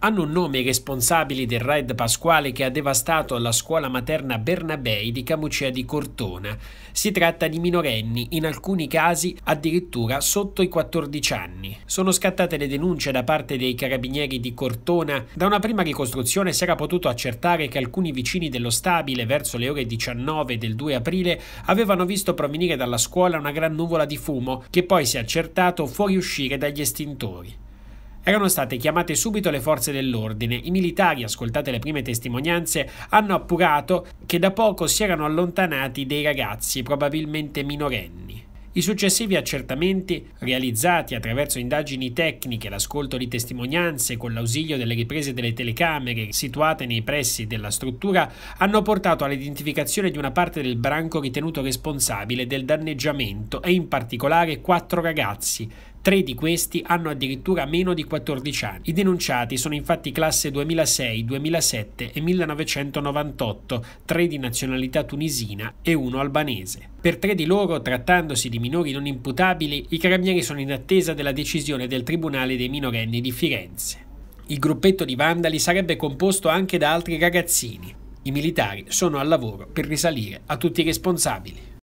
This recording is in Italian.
Hanno un nome i responsabili del raid pasquale che ha devastato la scuola materna Bernabei di Camucea di Cortona. Si tratta di minorenni, in alcuni casi addirittura sotto i 14 anni. Sono scattate le denunce da parte dei carabinieri di Cortona. Da una prima ricostruzione si era potuto accertare che alcuni vicini dello stabile, verso le ore 19 del 2 aprile, avevano visto provenire dalla scuola una gran nuvola di fumo, che poi si è accertato fuoriuscire dagli estintori. Erano state chiamate subito le forze dell'ordine. I militari, ascoltate le prime testimonianze, hanno appurato che da poco si erano allontanati dei ragazzi, probabilmente minorenni. I successivi accertamenti, realizzati attraverso indagini tecniche, l'ascolto di testimonianze con l'ausilio delle riprese delle telecamere situate nei pressi della struttura, hanno portato all'identificazione di una parte del branco ritenuto responsabile del danneggiamento e in particolare quattro ragazzi, Tre di questi hanno addirittura meno di 14 anni. I denunciati sono infatti classe 2006, 2007 e 1998, tre di nazionalità tunisina e uno albanese. Per tre di loro, trattandosi di minori non imputabili, i carabinieri sono in attesa della decisione del Tribunale dei minorenni di Firenze. Il gruppetto di vandali sarebbe composto anche da altri ragazzini. I militari sono al lavoro per risalire a tutti i responsabili.